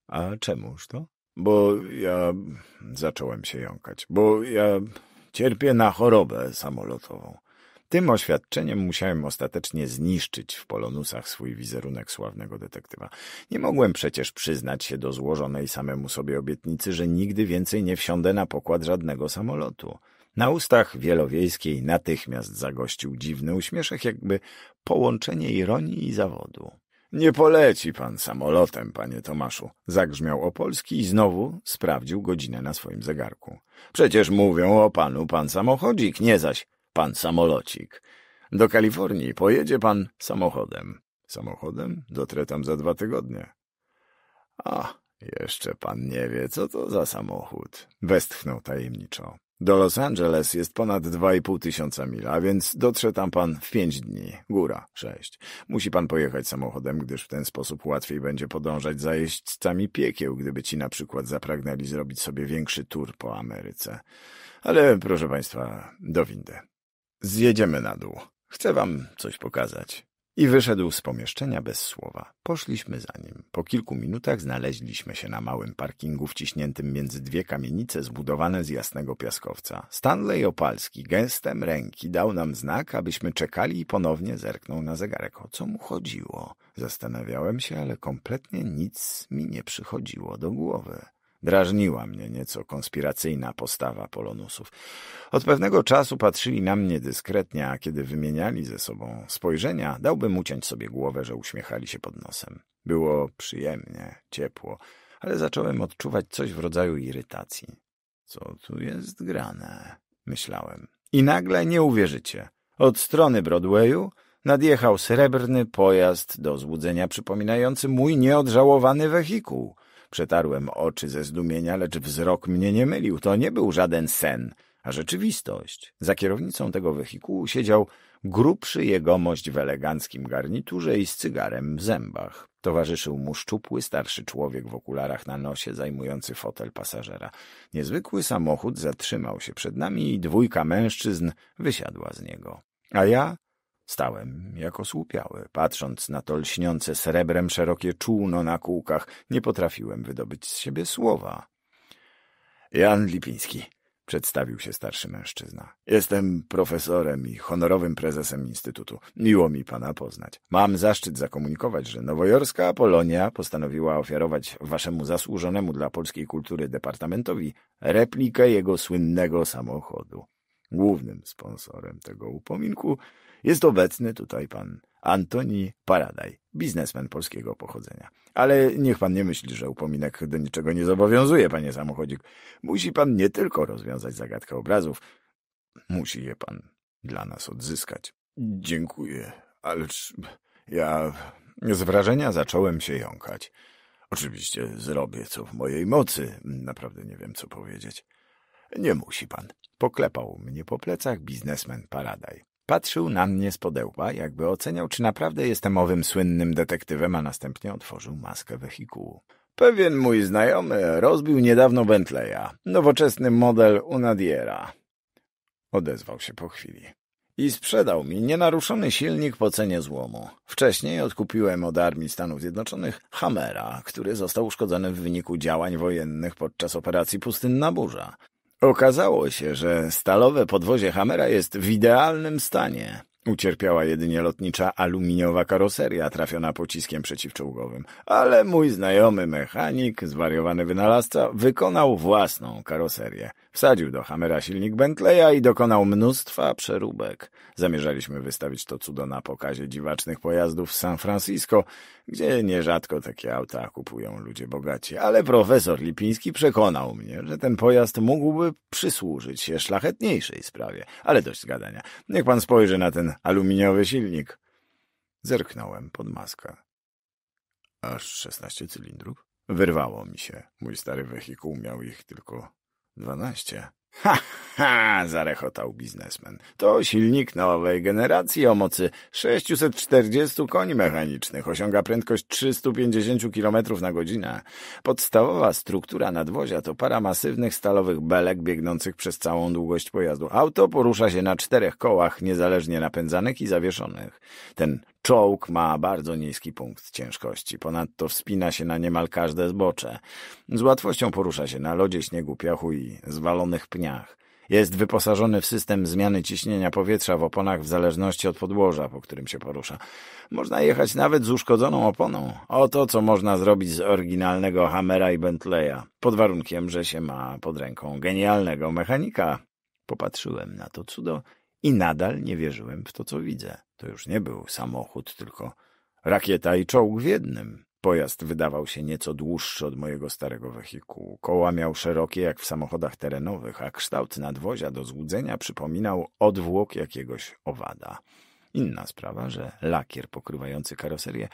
A czemuż to? Bo ja... Zacząłem się jąkać. Bo ja cierpię na chorobę samolotową. Tym oświadczeniem musiałem ostatecznie zniszczyć w Polonusach swój wizerunek sławnego detektywa. Nie mogłem przecież przyznać się do złożonej samemu sobie obietnicy, że nigdy więcej nie wsiądę na pokład żadnego samolotu. Na ustach wielowiejskiej natychmiast zagościł dziwny uśmieszek, jakby połączenie ironii i zawodu. Nie poleci pan samolotem, panie Tomaszu, zagrzmiał Opolski i znowu sprawdził godzinę na swoim zegarku. Przecież mówią o panu pan samochodzik, nie zaś pan samolocik. Do Kalifornii pojedzie pan samochodem. Samochodem? Dotrę tam za dwa tygodnie. A, jeszcze pan nie wie, co to za samochód. Westchnął tajemniczo. Do Los Angeles jest ponad dwa i pół tysiąca mil, a więc dotrze tam pan w pięć dni, góra sześć. Musi pan pojechać samochodem, gdyż w ten sposób łatwiej będzie podążać za jeźdźcami piekieł, gdyby ci na przykład zapragnęli zrobić sobie większy tour po Ameryce. Ale proszę państwa, do windy. Zjedziemy na dół. Chcę wam coś pokazać. I wyszedł z pomieszczenia bez słowa. Poszliśmy za nim. Po kilku minutach znaleźliśmy się na małym parkingu wciśniętym między dwie kamienice zbudowane z jasnego piaskowca. Stanley Opalski gęstem ręki dał nam znak, abyśmy czekali i ponownie zerknął na zegarek. O co mu chodziło? Zastanawiałem się, ale kompletnie nic mi nie przychodziło do głowy. Drażniła mnie nieco konspiracyjna postawa polonusów. Od pewnego czasu patrzyli na mnie dyskretnie, a kiedy wymieniali ze sobą spojrzenia, dałbym uciąć sobie głowę, że uśmiechali się pod nosem. Było przyjemnie, ciepło, ale zacząłem odczuwać coś w rodzaju irytacji. Co tu jest grane? Myślałem. I nagle nie uwierzycie. Od strony Broadwayu nadjechał srebrny pojazd do złudzenia przypominający mój nieodżałowany wehikuł – Przetarłem oczy ze zdumienia, lecz wzrok mnie nie mylił. To nie był żaden sen, a rzeczywistość. Za kierownicą tego wehikułu siedział grubszy jegomość w eleganckim garniturze i z cygarem w zębach. Towarzyszył mu szczupły starszy człowiek w okularach na nosie, zajmujący fotel pasażera. Niezwykły samochód zatrzymał się przed nami i dwójka mężczyzn wysiadła z niego. A ja Stałem jak osłupiały, patrząc na to lśniące srebrem szerokie czółno na kółkach. Nie potrafiłem wydobyć z siebie słowa. Jan Lipiński, przedstawił się starszy mężczyzna. Jestem profesorem i honorowym prezesem Instytutu. Miło mi pana poznać. Mam zaszczyt zakomunikować, że nowojorska Apolonia postanowiła ofiarować waszemu zasłużonemu dla polskiej kultury departamentowi replikę jego słynnego samochodu. Głównym sponsorem tego upominku jest obecny tutaj pan Antoni Paradaj, biznesmen polskiego pochodzenia. Ale niech pan nie myśli, że upominek do niczego nie zobowiązuje, panie samochodzik. Musi pan nie tylko rozwiązać zagadkę obrazów, musi je pan dla nas odzyskać. Dziękuję, ależ ja z wrażenia zacząłem się jąkać. Oczywiście zrobię co w mojej mocy, naprawdę nie wiem co powiedzieć. Nie musi pan. Poklepał mnie po plecach biznesmen Paradaj. Patrzył na mnie z podełba, jakby oceniał, czy naprawdę jestem owym słynnym detektywem, a następnie otworzył maskę wehikułu. Pewien mój znajomy rozbił niedawno Bentleya, nowoczesny model Unadiera. Odezwał się po chwili. I sprzedał mi nienaruszony silnik po cenie złomu. Wcześniej odkupiłem od Armii Stanów Zjednoczonych Hamera, który został uszkodzony w wyniku działań wojennych podczas operacji Pustynna Burza. Okazało się, że stalowe podwozie Hamera jest w idealnym stanie. Ucierpiała jedynie lotnicza aluminiowa karoseria trafiona pociskiem przeciwczołgowym, ale mój znajomy mechanik, zwariowany wynalazca, wykonał własną karoserię. Wsadził do Hamera silnik Bentleya i dokonał mnóstwa przeróbek. Zamierzaliśmy wystawić to cudo na pokazie dziwacznych pojazdów w San Francisco, gdzie nierzadko takie auta kupują ludzie bogaci, ale profesor Lipiński przekonał mnie, że ten pojazd mógłby przysłużyć się szlachetniejszej sprawie. Ale dość zgadania. Niech pan spojrzy na ten aluminiowy silnik. Zerknąłem pod maskę. Aż szesnaście cylindrów? Wyrwało mi się. Mój stary wehikuł miał ich tylko Dwanaście. Ha, ha, zarechotał biznesmen. To silnik nowej generacji o mocy 640 koni mechanicznych. Osiąga prędkość 350 km na godzinę. Podstawowa struktura nadwozia to para masywnych stalowych belek biegnących przez całą długość pojazdu. Auto porusza się na czterech kołach niezależnie napędzanych i zawieszonych. Ten Czołg ma bardzo niski punkt ciężkości, ponadto wspina się na niemal każde zbocze. Z łatwością porusza się na lodzie, śniegu, piachu i zwalonych pniach. Jest wyposażony w system zmiany ciśnienia powietrza w oponach w zależności od podłoża, po którym się porusza. Można jechać nawet z uszkodzoną oponą. Oto co można zrobić z oryginalnego Hammera i Bentleya, pod warunkiem, że się ma pod ręką genialnego mechanika. Popatrzyłem na to cudo i nadal nie wierzyłem w to, co widzę. To już nie był samochód, tylko rakieta i czołg w jednym. Pojazd wydawał się nieco dłuższy od mojego starego wehikułu. Koła miał szerokie jak w samochodach terenowych, a kształt nadwozia do złudzenia przypominał odwłok jakiegoś owada. Inna sprawa, że lakier pokrywający karoserię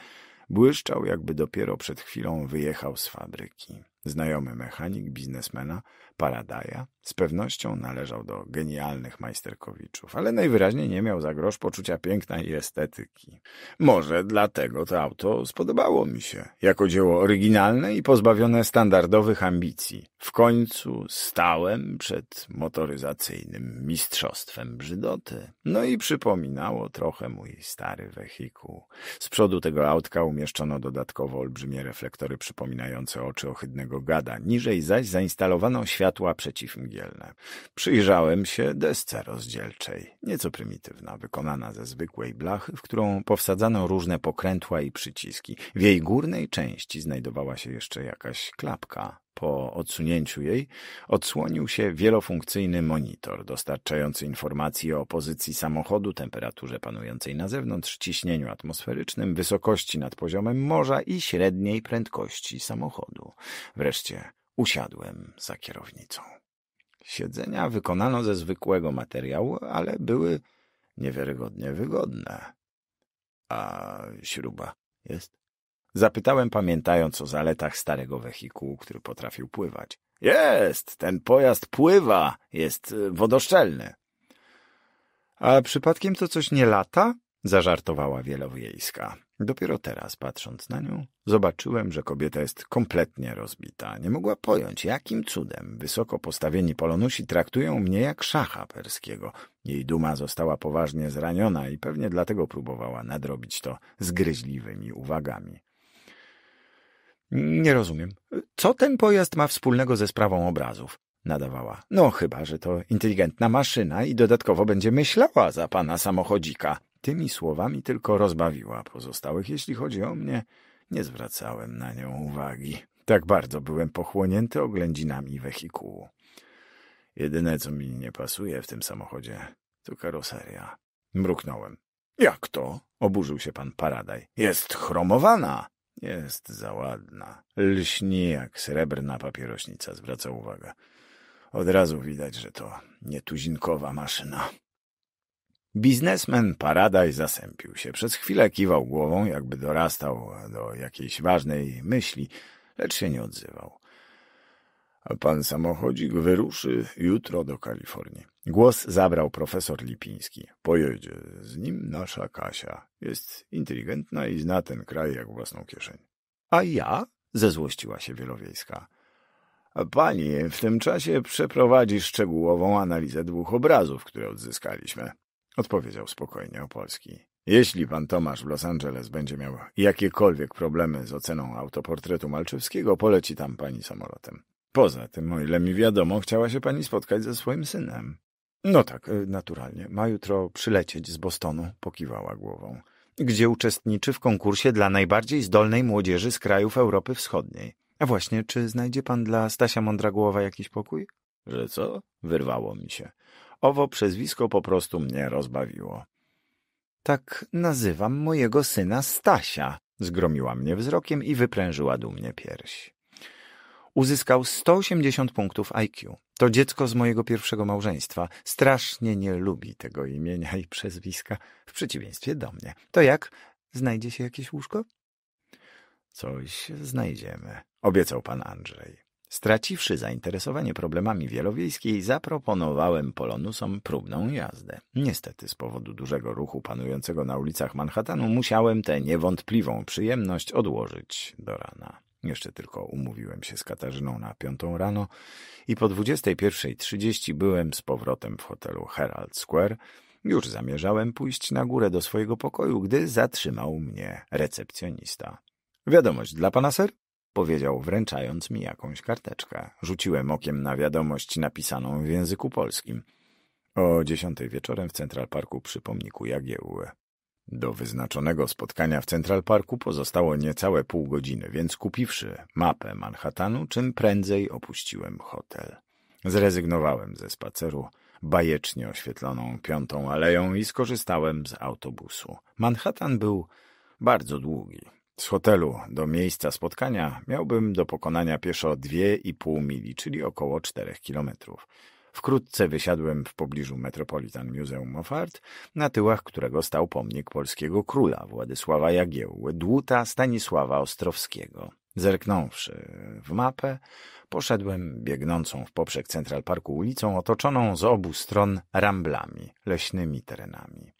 błyszczał, jakby dopiero przed chwilą wyjechał z fabryki. Znajomy mechanik biznesmena Paradaja z pewnością należał do genialnych majsterkowiczów, ale najwyraźniej nie miał za grosz poczucia piękna i estetyki. Może dlatego to auto spodobało mi się, jako dzieło oryginalne i pozbawione standardowych ambicji. W końcu stałem przed motoryzacyjnym mistrzostwem brzydoty. No i przypominało trochę mój stary wehikuł. Z przodu tego autka umieszczono dodatkowo olbrzymie reflektory przypominające oczy ohydnego gada. Niżej zaś zainstalowano światło światła przeciwmgielne. Przyjrzałem się desce rozdzielczej, nieco prymitywna, wykonana ze zwykłej blachy, w którą powsadzano różne pokrętła i przyciski. W jej górnej części znajdowała się jeszcze jakaś klapka, po odsunięciu jej odsłonił się wielofunkcyjny monitor dostarczający informacji o pozycji samochodu, temperaturze panującej na zewnątrz, ciśnieniu atmosferycznym, wysokości nad poziomem morza i średniej prędkości samochodu. Wreszcie Usiadłem za kierownicą. Siedzenia wykonano ze zwykłego materiału, ale były niewiarygodnie wygodne. A śruba jest? Zapytałem, pamiętając o zaletach starego wehikułu, który potrafił pływać. Jest! Ten pojazd pływa! Jest y, wodoszczelny! A przypadkiem to coś nie lata? Zażartowała wielowiejska. Dopiero teraz, patrząc na nią, zobaczyłem, że kobieta jest kompletnie rozbita. Nie mogła pojąć, jakim cudem wysoko postawieni polonusi traktują mnie jak szacha perskiego. Jej duma została poważnie zraniona i pewnie dlatego próbowała nadrobić to zgryźliwymi uwagami. Nie rozumiem. Co ten pojazd ma wspólnego ze sprawą obrazów? Nadawała. No, chyba, że to inteligentna maszyna i dodatkowo będzie myślała za pana samochodzika. Tymi słowami tylko rozbawiła pozostałych. Jeśli chodzi o mnie, nie zwracałem na nią uwagi. Tak bardzo byłem pochłonięty oględzinami wehikułu. Jedyne, co mi nie pasuje w tym samochodzie, to karoseria. Mruknąłem. Jak to? Oburzył się pan Paradaj. Jest chromowana. Jest za ładna. Lśni jak srebrna papierośnica, zwraca uwagę. Od razu widać, że to nietuzinkowa maszyna. Biznesmen Paradaj zasępił się. Przez chwilę kiwał głową, jakby dorastał do jakiejś ważnej myśli, lecz się nie odzywał. A pan samochodzik wyruszy jutro do Kalifornii. Głos zabrał profesor Lipiński. Pojedzie z nim nasza Kasia. Jest inteligentna i zna ten kraj jak własną kieszeń. A ja? Zezłościła się Wielowiejska. Pani w tym czasie przeprowadzi szczegółową analizę dwóch obrazów, które odzyskaliśmy, odpowiedział spokojnie Opolski. Jeśli pan Tomasz w Los Angeles będzie miał jakiekolwiek problemy z oceną autoportretu Malczewskiego, poleci tam pani samolotem. Poza tym, o ile mi wiadomo, chciała się pani spotkać ze swoim synem. No tak, e, naturalnie. Ma jutro przylecieć z Bostonu, pokiwała głową. Gdzie uczestniczy w konkursie dla najbardziej zdolnej młodzieży z krajów Europy Wschodniej. A właśnie, czy znajdzie pan dla Stasia Mądragłowa jakiś pokój? Że co? Wyrwało mi się. Owo przezwisko po prostu mnie rozbawiło. Tak nazywam mojego syna Stasia, zgromiła mnie wzrokiem i wyprężyła dumnie pierś. Uzyskał 180 punktów IQ. To dziecko z mojego pierwszego małżeństwa. Strasznie nie lubi tego imienia i przezwiska, w przeciwieństwie do mnie. To jak? Znajdzie się jakieś łóżko? Coś znajdziemy, obiecał pan Andrzej. Straciwszy zainteresowanie problemami wielowiejskiej, zaproponowałem Polonusom próbną jazdę. Niestety z powodu dużego ruchu panującego na ulicach Manhattanu musiałem tę niewątpliwą przyjemność odłożyć do rana. Jeszcze tylko umówiłem się z Katarzyną na piątą rano i po 21.30 byłem z powrotem w hotelu Herald Square. Już zamierzałem pójść na górę do swojego pokoju, gdy zatrzymał mnie recepcjonista. Wiadomość dla pana ser? powiedział wręczając mi jakąś karteczkę. Rzuciłem okiem na wiadomość napisaną w języku polskim. O dziesiątej wieczorem w Central Parku przy pomniku Jagiełły. Do wyznaczonego spotkania w Central Parku pozostało niecałe pół godziny, więc kupiwszy mapę Manhattanu, czym prędzej opuściłem hotel. Zrezygnowałem ze spaceru bajecznie oświetloną piątą aleją i skorzystałem z autobusu. Manhattan był bardzo długi. Z hotelu do miejsca spotkania miałbym do pokonania pieszo 2,5 mili, czyli około 4 kilometrów. Wkrótce wysiadłem w pobliżu Metropolitan Museum of Art, na tyłach którego stał pomnik polskiego króla Władysława Jagiełły, dłuta Stanisława Ostrowskiego. Zerknąwszy w mapę, poszedłem biegnącą w poprzek Central Parku ulicą otoczoną z obu stron ramblami, leśnymi terenami.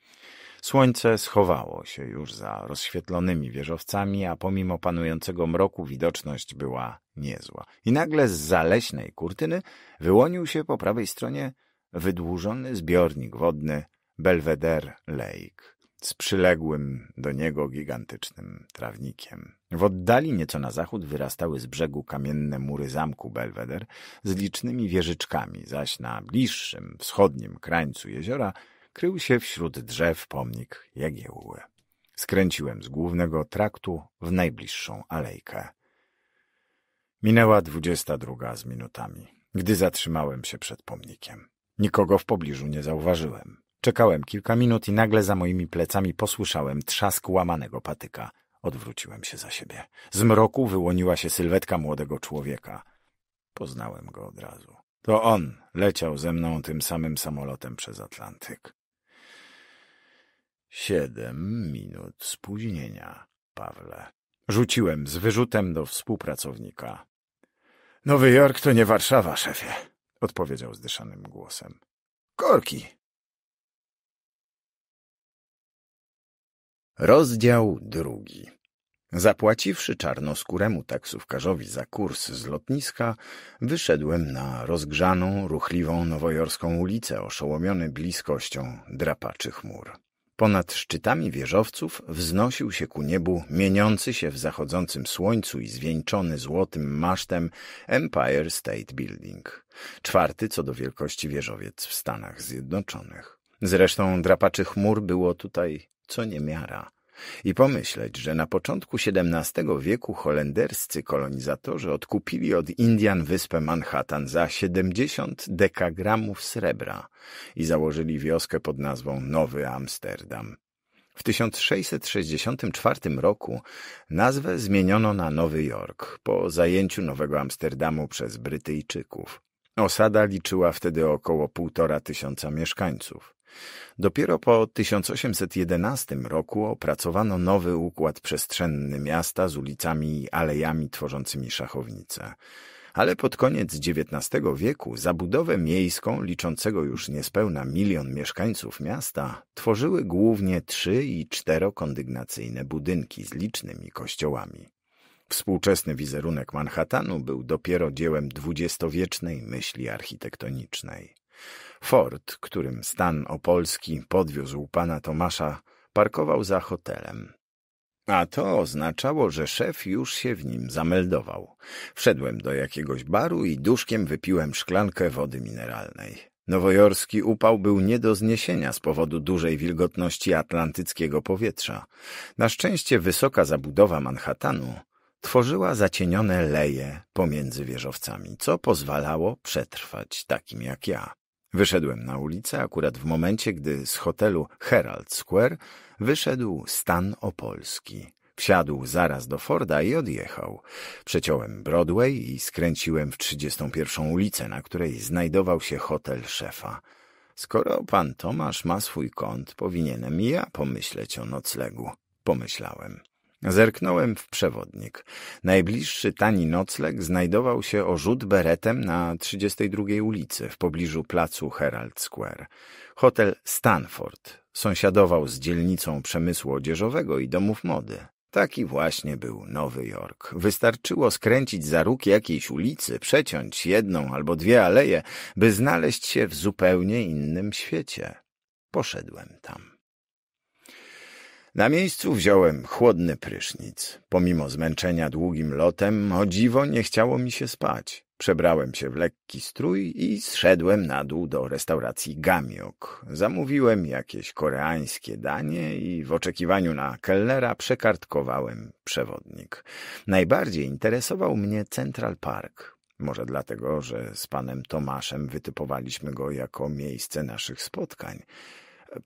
Słońce schowało się już za rozświetlonymi wieżowcami, a pomimo panującego mroku widoczność była niezła. I nagle z zaleśnej kurtyny wyłonił się po prawej stronie wydłużony zbiornik wodny Belvedere Lake z przyległym do niego gigantycznym trawnikiem. W oddali nieco na zachód wyrastały z brzegu kamienne mury zamku Belweder z licznymi wieżyczkami, zaś na bliższym wschodnim krańcu jeziora krył się wśród drzew pomnik Jagiełły. Skręciłem z głównego traktu w najbliższą alejkę. Minęła dwudziesta druga z minutami, gdy zatrzymałem się przed pomnikiem. Nikogo w pobliżu nie zauważyłem. Czekałem kilka minut i nagle za moimi plecami posłyszałem trzask łamanego patyka. Odwróciłem się za siebie. Z mroku wyłoniła się sylwetka młodego człowieka. Poznałem go od razu. To on leciał ze mną tym samym samolotem przez Atlantyk. Siedem minut spóźnienia, Pawle. Rzuciłem z wyrzutem do współpracownika. Nowy Jork to nie Warszawa, szefie, odpowiedział zdyszanym głosem. Korki. Rozdział drugi. Zapłaciwszy czarnoskóremu taksówkarzowi za kurs z lotniska, wyszedłem na rozgrzaną, ruchliwą nowojorską ulicę, oszołomiony bliskością drapaczy chmur. Ponad szczytami wieżowców wznosił się ku niebu mieniący się w zachodzącym słońcu i zwieńczony złotym masztem Empire State Building, czwarty co do wielkości wieżowiec w Stanach Zjednoczonych. Zresztą drapaczy chmur było tutaj co niemiara. I pomyśleć, że na początku XVII wieku holenderscy kolonizatorzy odkupili od Indian wyspę Manhattan za 70 dekagramów srebra i założyli wioskę pod nazwą Nowy Amsterdam. W 1664 roku nazwę zmieniono na Nowy Jork po zajęciu Nowego Amsterdamu przez Brytyjczyków. Osada liczyła wtedy około półtora tysiąca mieszkańców. Dopiero po 1811 roku opracowano nowy układ przestrzenny miasta z ulicami i alejami tworzącymi szachownice, Ale pod koniec XIX wieku zabudowę miejską liczącego już niespełna milion mieszkańców miasta tworzyły głównie trzy i czterokondygnacyjne budynki z licznymi kościołami. Współczesny wizerunek Manhattanu był dopiero dziełem dwudziestowiecznej myśli architektonicznej. Ford, którym stan opolski podwiózł pana Tomasza, parkował za hotelem. A to oznaczało, że szef już się w nim zameldował. Wszedłem do jakiegoś baru i duszkiem wypiłem szklankę wody mineralnej. Nowojorski upał był nie do zniesienia z powodu dużej wilgotności atlantyckiego powietrza. Na szczęście wysoka zabudowa Manhattanu tworzyła zacienione leje pomiędzy wieżowcami, co pozwalało przetrwać takim jak ja. Wyszedłem na ulicę akurat w momencie, gdy z hotelu Herald Square wyszedł Stan Opolski. Wsiadł zaraz do Forda i odjechał. Przeciąłem Broadway i skręciłem w 31. ulicę, na której znajdował się hotel szefa. Skoro pan Tomasz ma swój kąt, powinienem ja pomyśleć o noclegu. Pomyślałem. Zerknąłem w przewodnik. Najbliższy tani nocleg znajdował się o rzut beretem na 32 ulicy w pobliżu placu Herald Square. Hotel Stanford sąsiadował z dzielnicą przemysłu odzieżowego i domów mody. Taki właśnie był Nowy Jork. Wystarczyło skręcić za róg jakiejś ulicy, przeciąć jedną albo dwie aleje, by znaleźć się w zupełnie innym świecie. Poszedłem tam. Na miejscu wziąłem chłodny prysznic. Pomimo zmęczenia długim lotem, o dziwo nie chciało mi się spać. Przebrałem się w lekki strój i zszedłem na dół do restauracji Gamiok. Zamówiłem jakieś koreańskie danie i w oczekiwaniu na kellera przekartkowałem przewodnik. Najbardziej interesował mnie Central Park. Może dlatego, że z panem Tomaszem wytypowaliśmy go jako miejsce naszych spotkań.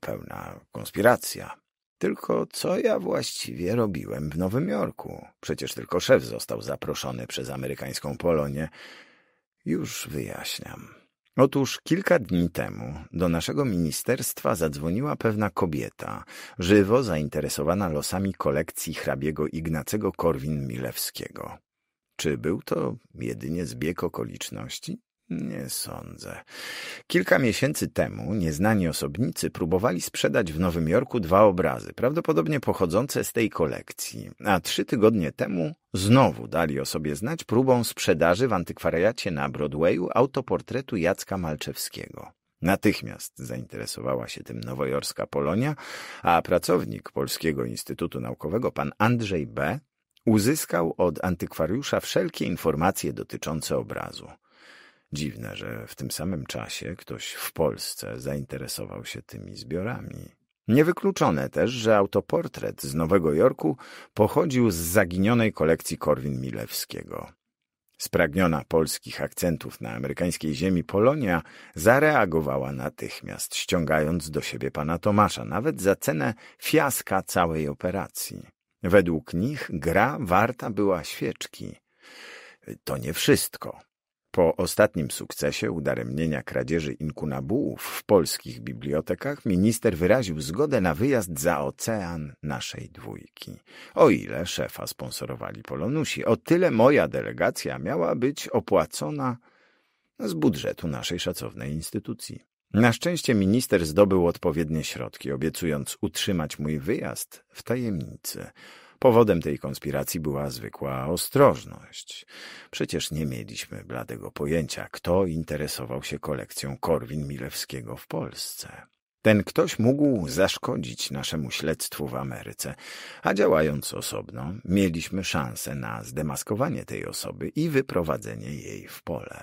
Pełna konspiracja. Tylko co ja właściwie robiłem w Nowym Jorku? Przecież tylko szef został zaproszony przez amerykańską Polonię. Już wyjaśniam. Otóż kilka dni temu do naszego ministerstwa zadzwoniła pewna kobieta, żywo zainteresowana losami kolekcji hrabiego Ignacego Korwin-Milewskiego. Czy był to jedynie zbieg okoliczności? Nie sądzę. Kilka miesięcy temu nieznani osobnicy próbowali sprzedać w Nowym Jorku dwa obrazy, prawdopodobnie pochodzące z tej kolekcji, a trzy tygodnie temu znowu dali o sobie znać próbą sprzedaży w antykwariacie na Broadwayu autoportretu Jacka Malczewskiego. Natychmiast zainteresowała się tym nowojorska Polonia, a pracownik Polskiego Instytutu Naukowego, pan Andrzej B., uzyskał od antykwariusza wszelkie informacje dotyczące obrazu. Dziwne, że w tym samym czasie ktoś w Polsce zainteresował się tymi zbiorami. Niewykluczone też, że autoportret z Nowego Jorku pochodził z zaginionej kolekcji Korwin Milewskiego. Spragniona polskich akcentów na amerykańskiej ziemi Polonia zareagowała natychmiast, ściągając do siebie pana Tomasza, nawet za cenę fiaska całej operacji. Według nich gra warta była świeczki. To nie wszystko. Po ostatnim sukcesie udaremnienia kradzieży inkunabułów w polskich bibliotekach minister wyraził zgodę na wyjazd za ocean naszej dwójki. O ile szefa sponsorowali Polonusi, o tyle moja delegacja miała być opłacona z budżetu naszej szacownej instytucji. Na szczęście minister zdobył odpowiednie środki, obiecując utrzymać mój wyjazd w tajemnicy – Powodem tej konspiracji była zwykła ostrożność. Przecież nie mieliśmy bladego pojęcia, kto interesował się kolekcją Korwin Milewskiego w Polsce. Ten ktoś mógł zaszkodzić naszemu śledztwu w Ameryce, a działając osobno, mieliśmy szansę na zdemaskowanie tej osoby i wyprowadzenie jej w pole.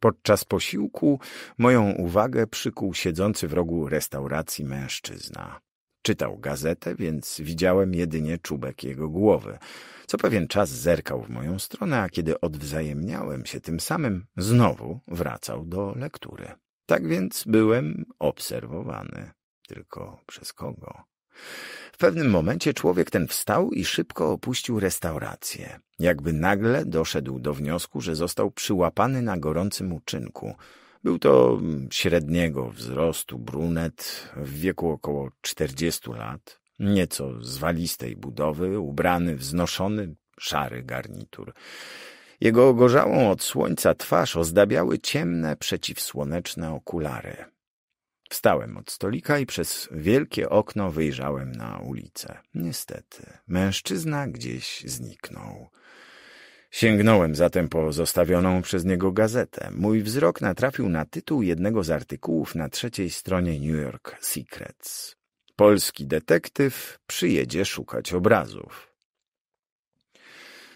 Podczas posiłku moją uwagę przykuł siedzący w rogu restauracji mężczyzna czytał gazetę, więc widziałem jedynie czubek jego głowy. Co pewien czas zerkał w moją stronę, a kiedy odwzajemniałem się tym samym, znowu wracał do lektury. Tak więc byłem obserwowany. Tylko przez kogo? W pewnym momencie człowiek ten wstał i szybko opuścił restaurację. Jakby nagle doszedł do wniosku, że został przyłapany na gorącym uczynku – był to mm, średniego wzrostu brunet w wieku około 40 lat, nieco zwalistej budowy, ubrany w szary garnitur. Jego ogorzałą od słońca twarz ozdabiały ciemne, przeciwsłoneczne okulary. Wstałem od stolika i przez wielkie okno wyjrzałem na ulicę. Niestety, mężczyzna gdzieś zniknął. Sięgnąłem zatem po zostawioną przez niego gazetę. Mój wzrok natrafił na tytuł jednego z artykułów na trzeciej stronie New York Secrets. Polski detektyw przyjedzie szukać obrazów.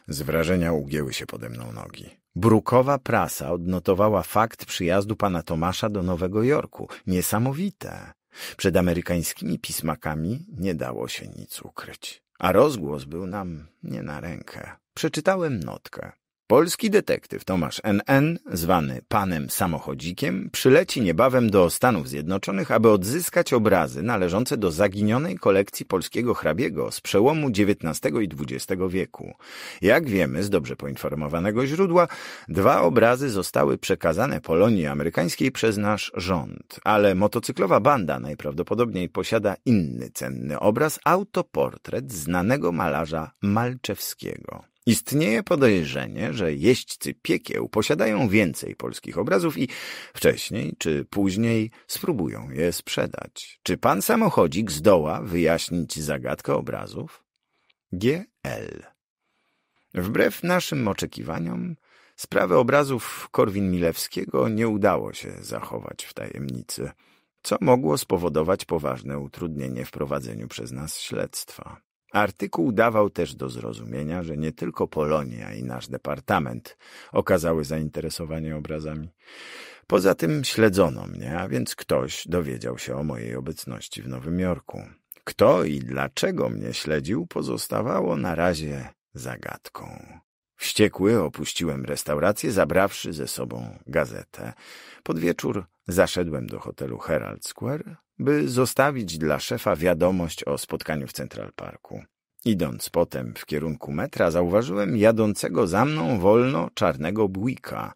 Z wrażenia ugięły się pode mną nogi. Brukowa prasa odnotowała fakt przyjazdu pana Tomasza do Nowego Jorku. Niesamowite. Przed amerykańskimi pismakami nie dało się nic ukryć, a rozgłos był nam nie na rękę. Przeczytałem notkę. Polski detektyw Tomasz N.N., zwany panem samochodzikiem, przyleci niebawem do Stanów Zjednoczonych, aby odzyskać obrazy należące do zaginionej kolekcji polskiego hrabiego z przełomu XIX i XX wieku. Jak wiemy z dobrze poinformowanego źródła, dwa obrazy zostały przekazane Polonii amerykańskiej przez nasz rząd, ale motocyklowa banda najprawdopodobniej posiada inny cenny obraz autoportret znanego malarza Malczewskiego. Istnieje podejrzenie, że jeźdźcy piekieł posiadają więcej polskich obrazów i wcześniej czy później spróbują je sprzedać. Czy pan samochodzik zdoła wyjaśnić zagadkę obrazów? GL. Wbrew naszym oczekiwaniom, sprawy obrazów Korwin-Milewskiego nie udało się zachować w tajemnicy, co mogło spowodować poważne utrudnienie w prowadzeniu przez nas śledztwa. Artykuł dawał też do zrozumienia, że nie tylko Polonia i nasz departament okazały zainteresowanie obrazami. Poza tym śledzono mnie, a więc ktoś dowiedział się o mojej obecności w Nowym Jorku. Kto i dlaczego mnie śledził pozostawało na razie zagadką. Wściekły opuściłem restaurację, zabrawszy ze sobą gazetę. Pod wieczór zaszedłem do hotelu Herald Square, by zostawić dla szefa wiadomość o spotkaniu w Central Parku. Idąc potem w kierunku metra, zauważyłem jadącego za mną wolno czarnego bójka.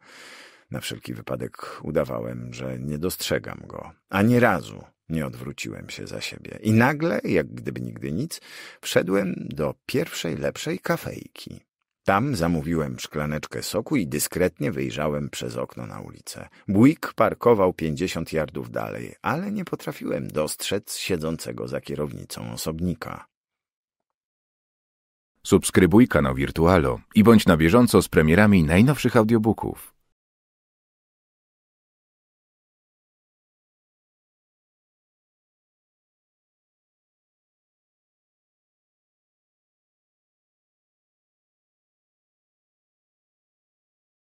Na wszelki wypadek udawałem, że nie dostrzegam go. Ani razu nie odwróciłem się za siebie. I nagle, jak gdyby nigdy nic, wszedłem do pierwszej lepszej kafejki. Tam zamówiłem szklaneczkę soku i dyskretnie wyjrzałem przez okno na ulicę. Buick parkował pięćdziesiąt yardów dalej, ale nie potrafiłem dostrzec siedzącego za kierownicą osobnika. Subskrybuj kanał Wirtualo i bądź na bieżąco z premierami najnowszych audiobooków.